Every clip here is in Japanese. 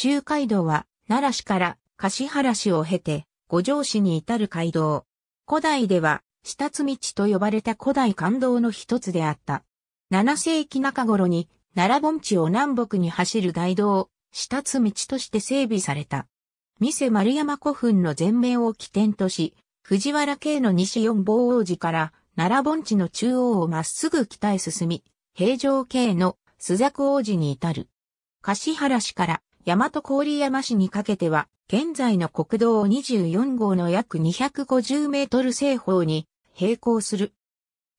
中街道は、奈良市から柏原市を経て、五条市に至る街道。古代では、下津道と呼ばれた古代官道の一つであった。7世紀中頃に、奈良盆地を南北に走る大道、下津道として整備された。三世丸山古墳の前面を起点とし、藤原系の西四坊王寺から奈良盆地の中央をまっすぐ北へ進み、平城系の須作王子に至る。柏原市から大和郡山市にかけては、現在の国道24号の約250メートル正方に並行する。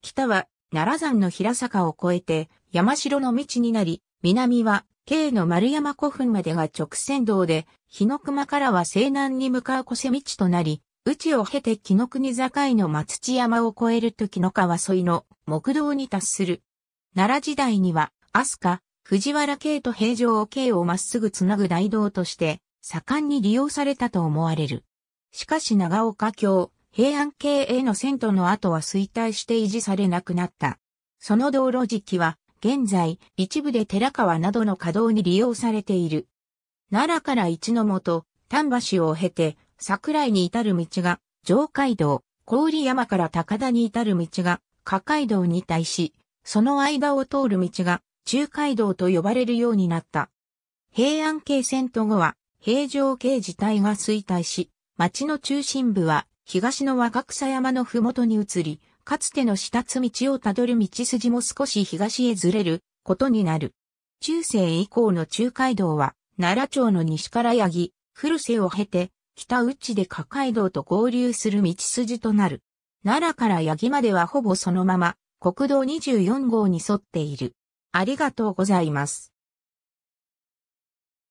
北は奈良山の平坂を越えて山城の道になり、南は京の丸山古墳までが直線道で、日の熊からは西南に向かう小瀬道となり、内を経て木の国境の松地山を越えると木の川沿いの木道に達する。奈良時代には、飛鳥、藤原京と平城を京をまっすぐつなぐ大道として、盛んに利用されたと思われる。しかし長岡京、平安京への遷都の後は衰退して維持されなくなった。その道路時期は、現在、一部で寺川などの稼働に利用されている。奈良から一の元、丹橋を経て、桜井に至る道が、上街道、郡山から高田に至る道が、下街道に対し、その間を通る道が、中海道と呼ばれるようになった。平安京遷都後は、平城京自体が衰退し、町の中心部は東の若草山の麓に移り、かつての下津道をたどる道筋も少し東へずれることになる。中世以降の中海道は、奈良町の西から八木、古瀬を経て、北内で下海道と合流する道筋となる。奈良から八木まではほぼそのまま、国道24号に沿っている。ありがとうございます。